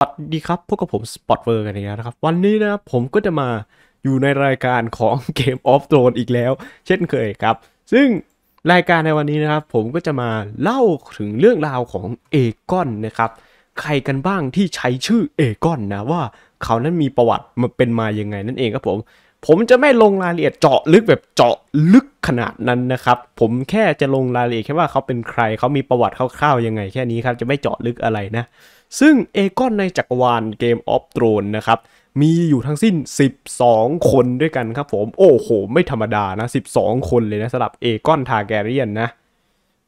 สวัสดีครับ พวกกับผมสปอตเวอร์กันนี้นะครับ วันนี้นะครับผมก็จะมาอยู่ในรายการของเกมออฟโ r นอีกแล้ว เช่นเคยครับ ซึ่งรายการในวันนี้นะครับ ผมก็จะมาเล่าถึงเรื่องราวของเอกอนนะครับ ใครกันบ้างที่ใช้ชื่อเอกอนนะ ว่าเขานั้นมีประวัติมาเป็นมายังไงนั่นเองครับผม ผมจะไม่ลงรายละเอียดเจาะลึกแบบเจาะลึกขนาดนั้นนะครับ ผมแค่จะลงรายละเอียดแค่ว่าเขาเป็นใคร เขามีประวัติคร่าวๆยังไง แค่นี้ครับจะไม่เจาะลึกอะไรนะซึ่งเอกอนในจักรวาลเกมออฟโตรนนะครับ มีอยู่ทั้งสิ้น 12 คนด้วยกันครับผมโอ้โห ไม่ธรรมดานะ 12 คนเลยนะสำหรับเอกอนทาแกเรียนนะ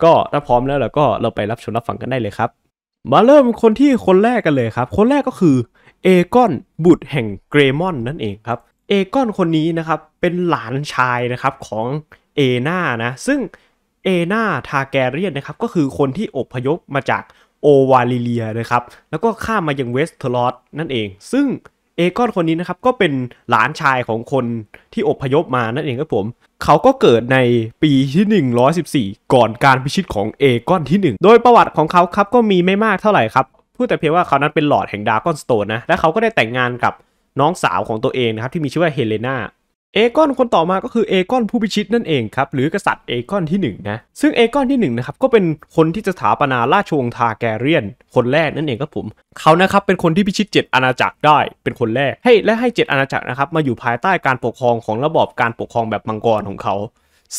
ก็ถ้าพร้อมแล้วเราก็เราไปรับชมรับฟังกันได้เลยครับ มาเริ่มคนที่คนแรกกันเลยครับ คนแรกก็คือเอกอนบุตรแห่งเกรมอนนั่นเองครับเอกอนคนนี้นะครับ เป็นหลานชายนะครับ ของเอนานะ ซึ่งเอนาทาแกเรียนนะครับก็คือคนที่อพยพมาจากโอวาลิเลียนะครับ แล้วก็ข้ามมายังเวสเทอร์ลอสนั่นเอง ซึ่งเอกอนคนนี้นะครับ ก็เป็นหลานชายของคนที่อพยพมานั่นเองครับผม เขาก็เกิดในปีที่ 114 ก่อนการพิชิตของเอกอนที่ 1 โดยประวัติของเขาครับก็มีไม่มากเท่าไหร่ครับ พูดแต่เพียงว่าเขานั้นเป็นหลอดแห่งดาร์กอนสโตนนะ และเขาก็ได้แต่งงานกับน้องสาวของตัวเองนะครับ ที่มีชื่อว่าเฮเลนาเอกอนคนต่อมาก็คือเอกอนผู้พิชิตนั่นเองครับ หรือกษัตริย์เอกอนที่1นะซึ่งเอกอนที่1นะครับก็เป็นคนที่จะถาปนาราชวงศ์ทาแกเรียนคนแรกนั่นเองครับผมเขานะครับเป็นคนที่พิชิต 7 อาณาจักรได้เป็นคนแรกให้และให้ 7 อาณาจักรนะครับมาอยู่ภายใต้การปกครองของระบอบการปกครองแบบมังกรของเขา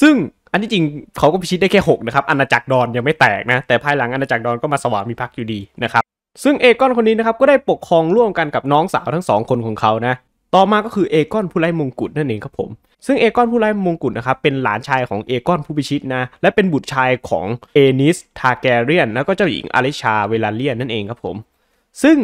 ซึ่งอันที่จริงเขาก็พิชิตได้แค่6นะครับอาณาจักรดอนยังไม่แตกนะแต่ภายหลังอาณาจักรดอนก็มาสวามิภักดิ์อยู่ดีนะครับซึ่งเอกอนคนนี้นะครับก็ได้ปกครองร่วมกันกับน้องสาวทั้งสองคนของเขานะต่อมาก็คือเอกอนผู้ไร้มงกุฎนั่นเองครับผม ซึ่งเอกอนผู้ไร้มงกุฎนะครับเป็นหลานชายของเอกอนผู้พิชิตนะ และเป็นบุตรชายของเอนิสทาแกเรียนแล้วก็เจ้าหญิงอาริชาเวลาเลียนนั่นเองครับผม ซึ่ง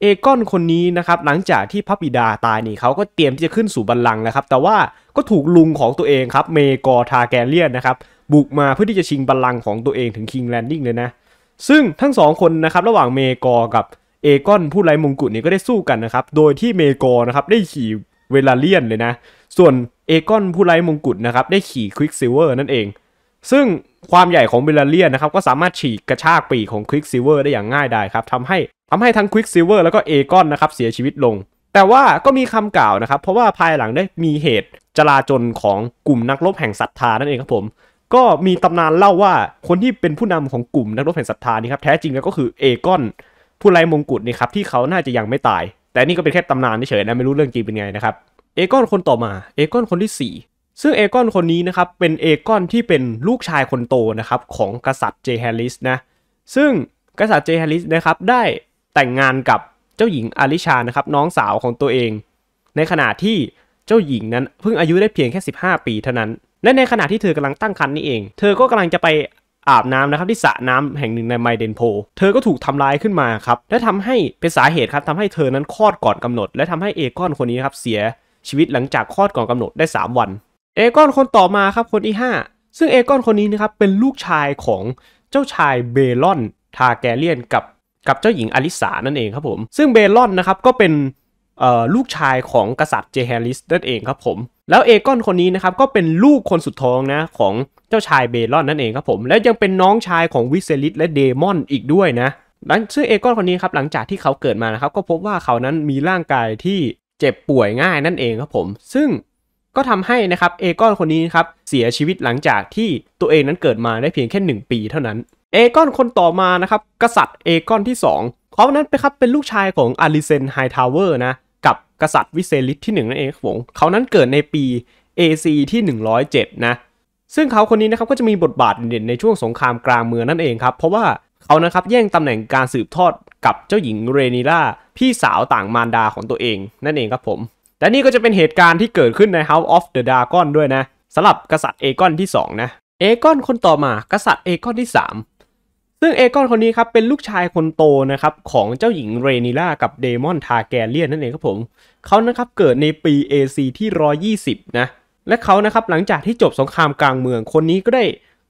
เอกอนคนนี้นะครับหลังจากที่พระบิดาตายนี่เขาก็เตรียมที่จะขึ้นสู่บัลลังก์นะครับ แต่ว่าก็ถูกลุงของตัวเองครับเมกอทาแกเรียนนะครับบุกมาเพื่อที่จะชิงบัลลังก์ของตัวเองถึงคิงแลนดิ้งเลยนะซึ่งทั้งสองคนนะครับระหว่างเมกอกับเอกอนผู้ไร้มงกุฎเนี่ยก็ได้สู้กันนะครับ โดยที่เมโกนะครับได้ขี่เวลาเลียนเลยนะ ส่วนเอกอนผู้ไร้มงกุฎนะครับได้ขี่ควิกซิเวอร์นั่นเอง ซึ่งความใหญ่ของเวลาเลียนนะครับก็สามารถฉีกกระชากปีกของควิกซิเวอร์ได้อย่างง่ายดายครับทำให้ทำให้ทั้งควิกซิเวอร์แล้วก็เอกอนนะครับเสียชีวิตลง แต่ว่าก็มีคำกล่าวนะครับ เพราะว่าภายหลังได้มีเหตุจลาจลของกลุ่มนักรบแห่งศรัทธานั่นเองครับผม ก็มีตำนานเล่าว่าคนที่เป็นผู้นำของกลุ่มนักรบแห่งศรัทธานี่ครับแท้จริงแล้วก็คือเอกอนผู้ไร้มงกุฎนี่ครับที่เขาน่าจะยังไม่ตาย แต่นี่ก็เป็นแค่ตำนานเฉยๆนะไม่รู้เรื่องจริงเป็นไงนะครับเอกอนคนต่อมาเอกอนคนที่ 4 ซึ่งเอกอนคนนี้นะครับเป็นเอกอนที่เป็นลูกชายคนโตนะครับของกษัตริย์เจแฮลิสนะซึ่งกษัตริย์เจแฮลิสนะครับได้แต่งงานกับเจ้าหญิงอาริชานะครับน้องสาวของตัวเอง ในขณะที่เจ้าหญิงนั้น เพิ่งอายุได้เพียงแค่ 15 ปีเท่านั้นและในขณะที่เธอกำลังตั้งครรภ์นี่เอง เธอก็กำลังจะไปอาบน้ำนะครับ ที่สระน้ำแห่งหนึ่งในไมเดนโพ เธอก็ถูกทำร้ายขึ้นมาครับ และทำให้เป็นสาเหตุครับทำให้เธอนั้นคลอดก่อนกำหนด และทำให้เอกอนคนนี้ครับเสียชีวิตหลังจากคลอดก่อนกำหนดได้ 3 วันเอกอนคนต่อมาครับคนที่ 5 ซึ่งเอกอนคนนี้นะครับเป็นลูกชายของเจ้าชายเบลอนทาแกเลียนกับกับเจ้าหญิงอลิสานั่นเองครับผมซึ่งเบลอนนะครับก็เป็นลูกชายของกษัตริย์เจแฮริสนั่นเองครับผม แล้วเอกอนคนนี้นะครับก็เป็นลูกคนสุดท้องนะของเจ้าชายเบลอนนั่นเองครับผม และยังเป็นน้องชายของวิเซลิสและเดมอนอีกด้วยนะหลังซึ่งเอกอนคนนี้ครับ หลังจากที่เขาเกิดมานะครับก็พบว่าเขานั้นมีร่างกายที่เจ็บป่วยง่ายนั่นเองครับผม ซึ่งก็ทำให้นะครับเอกอนคนนี้ครับ เสียชีวิตหลังจากที่ตัวเองนั้นเกิดมาได้เพียงแค่ 1 ปีเท่านั้นเอกอนคนต่อมานะครับกษัตริย์เอกอนที่2เขานั้นไปครับเป็นลูกชายของอาริเซนไฮทาวเวอร์นะกษัตริย์วิเซลิตที่ 1 นั่นเองครับผมเขานั้นเกิดในปี AC ที่ 107 นะ ซึ่งเขาคนนี้นะครับก็จะมีบทบาทเด่นในช่วงสงครามกลางเมืองนั่นเองครับ เพราะว่าเขานะครับแย่งตำแหน่งการสืบทอดกับเจ้าหญิงเรนิล่าพี่สาวต่างมารดาของตัวเองนั่นเองครับผมและนี่ก็จะเป็นเหตุการณ์ที่เกิดขึ้นใน House of the Dragon ด้วยนะสำหรับกษัตริย์เอกอนที่2นะเอกอนคนต่อมากษัตริย์เอกอนที่3ซึ่งเอกอนคนนี้ครับ เป็นลูกชายคนโตนะครับ ของเจ้าหญิงเรนิล่ากับเดมอน ทาแกเลียนนั่นเองครับผม เขานะครับเกิดในปี AC ที่ 120 นะ และเขานะครับ หลังจากที่จบสงครามกลางเมืองคนนี้ก็ได้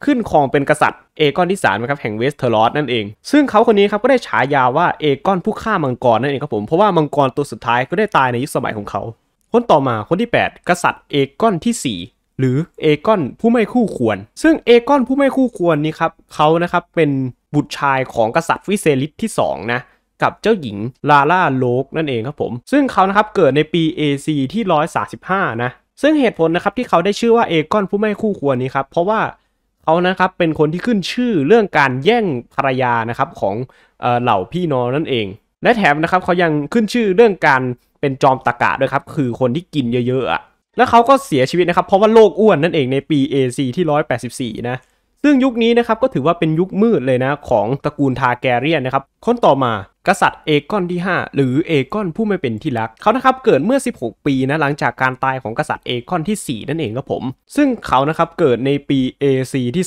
ขึ้นครองเป็นกษัตริย์เอกอนที่3นะครับ แห่งเวสเทอร์ลอสนั่นเอง ซึ่งเขาคนนี้ครับก็ได้ฉายาว่าเอกอนผู้ฆ่ามังกรนั่นเองครับผม เพราะว่ามังกรตัวสุดท้ายก็ได้ตายในยุคสมัยของเขาคนต่อมาคนที่ 8 กษัตริย์เอกอนที่4 หรือเอกอนผู้ไม่คู่ควร ซึ่งเอกอนผู้ไม่คู่ควรนี้ครับเขานะครับเป็นบุตรชายของกษัตริย์วิเซลิสที่2นะกับเจ้าหญิงลาล่าโลกนั่นเองครับผม ซึ่งเขานะครับเกิดในปี AC ที่ 135 นะ ซึ่งเหตุผลนะครับที่เขาได้ชื่อว่าเอกอนผู้ไม่คู่ควรนี้ครับ เพราะว่าเขานะครับเป็นคนที่ขึ้นชื่อเรื่องการแย่งภรรยานะครับของเหล่าพี่น้องนั่นเอง และแถมนะครับเขายังขึ้นชื่อเรื่องการเป็นจอมตะกะด้วยครับ คือคนที่กินเยอะๆอะแล้วเขาก็เสียชีวิตนะครับเพราะว่าโรคอ้วนนั่นเองในปี AC ที่ 184นะซึ่งยุคนี้นะครับก็ถือว่าเป็นยุคมืดเลยนะ ของตระกูลทาแกเรียนนะครับคนต่อมากษัตริย์เอกอนที่ 5 หรือเอกอนผู้ไม่เป็นที่รักเขานะครับเกิดเมื่อ 16 ปีนะหลังจากการตายของกษัตริย์เอกอนที่ 4 นั่นเองครับผม ซึ่งเขานะครับเกิดในปี AC ที่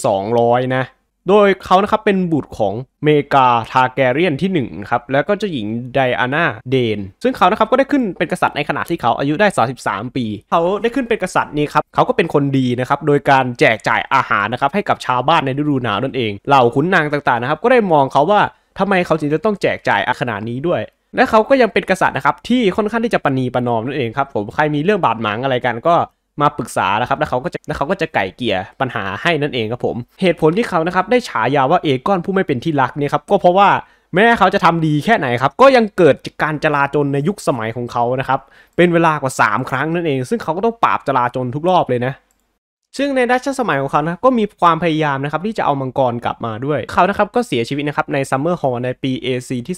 200 นะโดยเขานะครับเป็นบุตรของเมกาทาแกเรียนที่1นครับแล้วก็เจ้าหญิงไดอาน่าเดน ซึ่งเขานะครับก็ได้ขึ้นเป็นกษัตริย์ในขณะที่เขาอายุได้ 33 ปีเขาได้ขึ้นเป็นกษัตริย์นี่ครับเขาก็เป็นคนดีนะครับโดยการแจกจ่ายอาหารนะครับให้กับชาวบ้านในฤดูหนาวนั่นเองเหล่าขุนนางต่างๆนะครับก็ได้มองเขาว่าทำไมเขาถึงจะต้องแจกจ่ายอาขนาดนี้ด้วย และเขาก็ยังเป็นกษัตริย์นะครับที่ค่อนข้างที่จะปณีประนอมนั่นเองครับผมใครมีเรื่องบาดหมางอะไรกันก็มาปรึกษาแล้วครับแล้วเขาก็จะแล้วเขาก็จะไก่เกี่ยปัญหาให้นั่นเองครับผม เหตุผลที่เขานะครับได้ฉายาว่าเอก้อนผู้ไม่เป็นที่รักเนี่ยครับก็เพราะว่าแม้เขาจะทำดีแค่ไหนครับ ก็ยังเกิดการจลาจลในยุคสมัยของเขานะครับ เป็นเวลากว่า 3 ครั้งนั่นเอง ซึ่งเขาก็ต้องปราบจลาจลทุกรอบเลยนะ ซึ่งในรัชสมัยของเขานะก็มีความพยายามนะครับที่จะเอามังกรกลับมาด้วยเขานะครับก็เสียชีวิตนะครับในซัมเมอร์ฮอลในปี AC ที่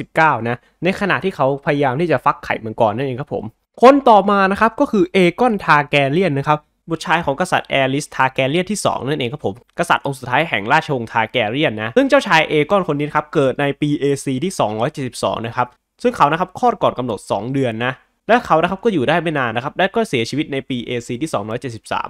259นะในขณะที่เขาพยายามที่จะฟักไข่มังกรนั่นเองครับผมคนต่อมานะครับก็คือเอกอนทาแกเลียนนะครับบุตรชายของกษัตริย์แอริสทาแกเรียนที่ 2 นั่นเองครับผมกษัตริย์องค์สุดท้ายแห่งราชวงศ์ทาแกเรียนนะซึ่งเจ้าชายเอกอนคนนี้ครับเกิดในปีเอซีที่ 272นะครับซึ่งเขานะครับคลอดก่อนกำหนด 2 เดือนนะและเขานะครับก็อยู่ได้ไม่นานนะครับและก็เสียชีวิตในปีเอซีที่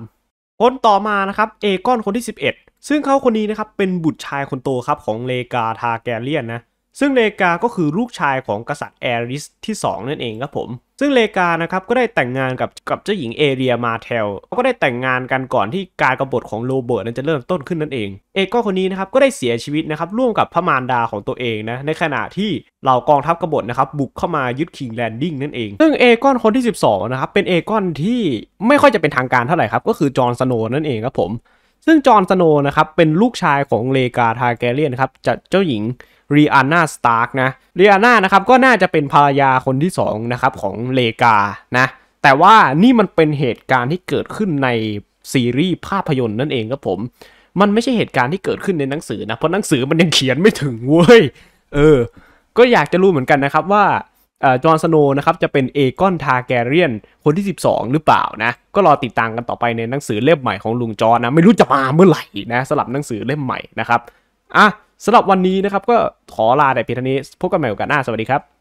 273 คนต่อมานะครับเอกอนคนที่ 11 ซึ่งเขาคนนี้นะครับเป็นบุตรชายคนโตครับของเลกาทาแกเรียนนะซึ่งเลกา ก็คือลูกชายของกษัตริย์แอริสที่ 2 นั่นเองครับผม ซึ่งเลกา นะครับ ก็ได้แต่งงานกับกับเจ้าหญิงเอเรียมาเทลก็ได้แต่งงานกันก่อนที่การกบฏของโรเบิร์ตนั้นจะเริ่มต้นขึ้นนั่นเอง เอกก็คนนี้นะครับ ก็ได้เสียชีวิตนะครับร่วมกับพระมารดาของตัวเองนะ ในขณะที่เหล่ากองทัพกบฏนะครับบุกเข้ามายึดคิงแลนดิ้งนั่นเอง ซึ่งเอกอนคนที่ 12นะครับ เป็นเอกอนที่ไม่ค่อยจะเป็นทางการเท่าไหร่ครับ ก็คือจอร์นสโนนั่นเองครับผม ซึ่งจอร์นสโนนะครับเป็นลูกชายของเลกาทาแกเรียนครับจากเจ้าหญิงรีอาน่าสตาร์กนะรีอาน่านะครับก็น่าจะเป็นภรรยาคนที่2นะครับของเลกานะแต่ว่านี่มันเป็นเหตุการณ์ที่เกิดขึ้นในซีรีส์ภาพยนตร์นั่นเองครับผมมันไม่ใช่เหตุการณ์ที่เกิดขึ้นในหนังสือนะ เพราะหนังสือมันยังเขียนไม่ถึงเว้ยเออก็อยากจะรู้เหมือนกันนะครับว่าจอห์นสโนนะครับจะเป็นเอกอนทาแกเรียนคนที่12 หรือเปล่านะ ก็รอติดตามกันต่อไปในหนังสือเล่มใหม่ของลุงจอนะไม่รู้จะมาเมื่อไหร่นะสลับหนังสือเล่มใหม่นะครับอ่ะสำหรับวันนี้นะครับ ก็ขอลาแต่เพียงเท่านี้พบกันใหม่โอกาสหน้าสวัสดีครับ